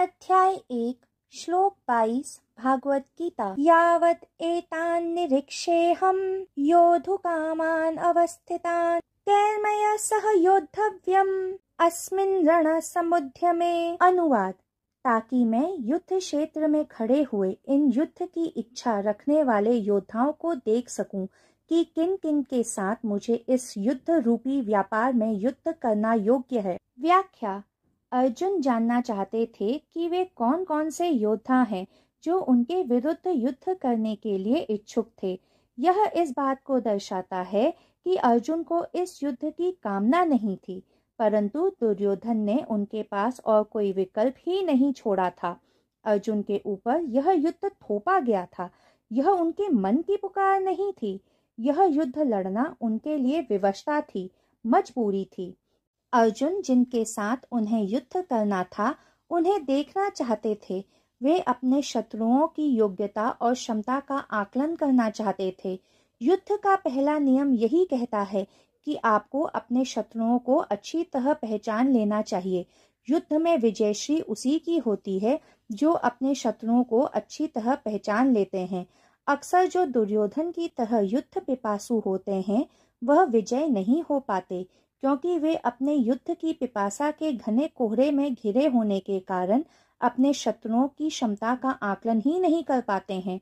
अध्याय एक श्लोक बाईस भागवत गीता निरीक्षे हम योधु कामान अवस्थितान् तैर्मया सह रण समुद्ध में अनुवाद ताकि मैं युद्ध क्षेत्र में खड़े हुए इन युद्ध की इच्छा रखने वाले योद्धाओं को देख सकूं कि किन किन के साथ मुझे इस युद्ध रूपी व्यापार में युद्ध करना योग्य है व्याख्या अर्जुन जानना चाहते थे कि वे कौन कौन से योद्धा हैं जो उनके विरुद्ध युद्ध करने के लिए इच्छुक थे यह इस बात को दर्शाता है कि अर्जुन को इस युद्ध की कामना नहीं थी परंतु दुर्योधन ने उनके पास और कोई विकल्प ही नहीं छोड़ा था अर्जुन के ऊपर यह युद्ध थोपा गया था यह उनके मन की पुकार नहीं थी यह युद्ध लड़ना उनके लिए विवशता थी मजबूरी थी अर्जुन जिनके साथ उन्हें युद्ध करना था उन्हें देखना चाहते थे वे अपने शत्रुओं की योग्यता और क्षमता का आकलन करना चाहते थे युद्ध का पहला नियम यही कहता है कि आपको अपने शत्रुओं को अच्छी तरह पहचान लेना चाहिए युद्ध में विजयश्री उसी की होती है जो अपने शत्रुओं को अच्छी तरह पहचान लेते हैं अक्सर जो दुर्योधन की तरह युद्ध पिपासु होते हैं वह विजय नहीं हो पाते क्योंकि वे अपने युद्ध की पिपासा के घने कोहरे में घिरे होने के कारण अपने शत्रुओं की क्षमता का आकलन ही नहीं कर पाते हैं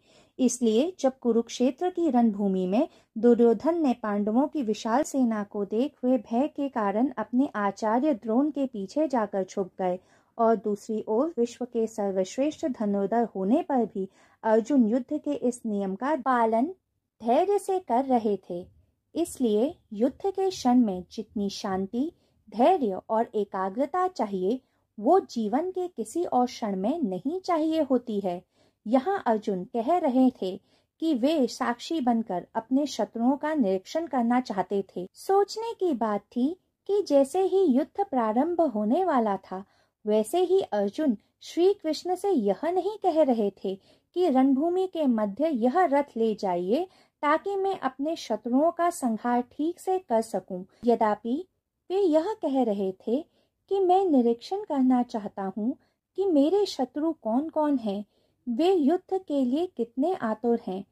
इसलिए जब कुरुक्षेत्र की रणभूमि में दुर्योधन ने पांडवों की विशाल सेना को देख हुए भय के कारण अपने आचार्य द्रोण के पीछे जाकर छुप गए और दूसरी ओर विश्व के सर्वश्रेष्ठ धनोदर होने पर भी अर्जुन युद्ध के इस नियम का पालन धैर्य से कर रहे थे इसलिए युद्ध के क्षण में जितनी शांति धैर्य और एकाग्रता चाहिए वो जीवन के किसी और क्षण में नहीं चाहिए होती है यहाँ अर्जुन कह रहे थे कि वे साक्षी बनकर अपने शत्रुओं का निरीक्षण करना चाहते थे सोचने की बात थी कि जैसे ही युद्ध प्रारंभ होने वाला था वैसे ही अर्जुन श्री कृष्ण से यह नहीं कह रहे थे कि रणभूमि के मध्य यह रथ ले जाइए ताकि मैं अपने शत्रुओं का संहार ठीक से कर सकूं। यद्यपि वे यह कह रहे थे कि मैं निरीक्षण करना चाहता हूं कि मेरे शत्रु कौन कौन हैं, वे युद्ध के लिए कितने आतुर हैं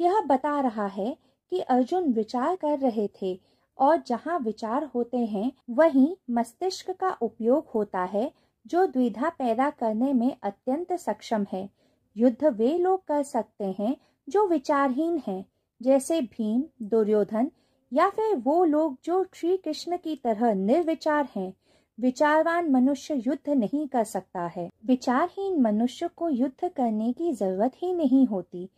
यह बता रहा है कि अर्जुन विचार कर रहे थे और जहाँ विचार होते हैं वहीं मस्तिष्क का उपयोग होता है जो द्विधा पैदा करने में अत्यंत सक्षम है युद्ध वे लोग कर सकते हैं जो विचारहीन हैं जैसे भीम दुर्योधन या फिर वो लोग जो श्री कृष्ण की तरह निर्विचार हैं विचारवान मनुष्य युद्ध नहीं कर सकता है विचारहीन मनुष्य को युद्ध करने की जरूरत ही नहीं होती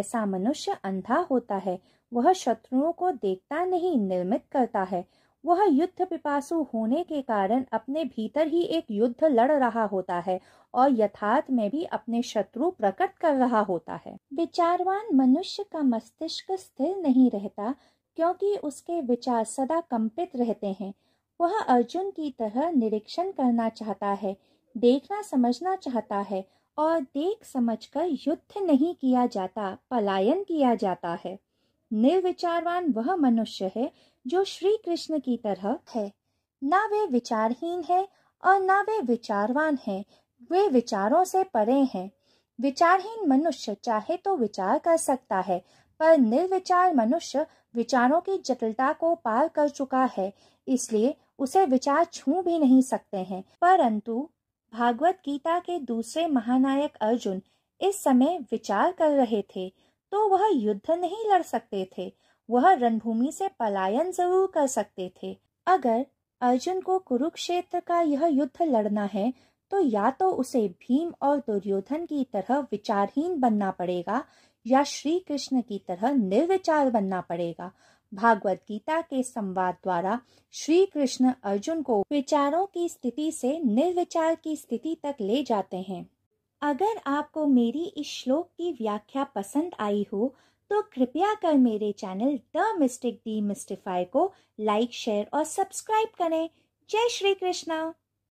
ऐसा मनुष्य अंधा होता है वह शत्रुओं को देखता नहीं निर्मित करता है वह युद्ध पिपासु होने के कारण अपने भीतर ही एक युद्ध लड़ रहा होता है और यथार्थ में भी अपने शत्रु प्रकट कर रहा होता है विचारवान मनुष्य का मस्तिष्क स्थिर नहीं रहता क्योंकि उसके विचार सदा कंपित रहते हैं वह अर्जुन की तरह निरीक्षण करना चाहता है देखना समझना चाहता है और देख समझकर युद्ध नहीं किया जाता पलायन किया जाता है निर्विचारवान वह मनुष्य है जो श्री कृष्ण की तरह है ना वे विचारहीन है और ना वे विचारवान है वे विचारों से परे हैं विचारहीन मनुष्य चाहे तो विचार कर सकता है पर निर्विचार मनुष्य विचारों की जटिलता को पार कर चुका है इसलिए उसे विचार छू भी नहीं सकते हैं परंतु भागवत गीता के दूसरे महानायक अर्जुन इस समय विचार कर रहे थे तो वह युद्ध नहीं लड़ सकते थे वह रणभूमि से पलायन जरूर कर सकते थे अगर अर्जुन को कुरुक्षेत्र का यह युद्ध लड़ना है तो या तो उसे भीम और दुर्योधन की तरह विचारहीन बनना पड़ेगा या श्री कृष्ण की तरह निर्विचार बनना पड़ेगा भागवत गीता के संवाद द्वारा श्री कृष्ण अर्जुन को विचारों की स्थिति से निर्विचार की स्थिति तक ले जाते हैं अगर आपको मेरी इस श्लोक की व्याख्या पसंद आई हो तो कृपया कर मेरे channel the mystic the mystify को लाइक शेयर और सब्सक्राइब करें जय श्री कृष्णा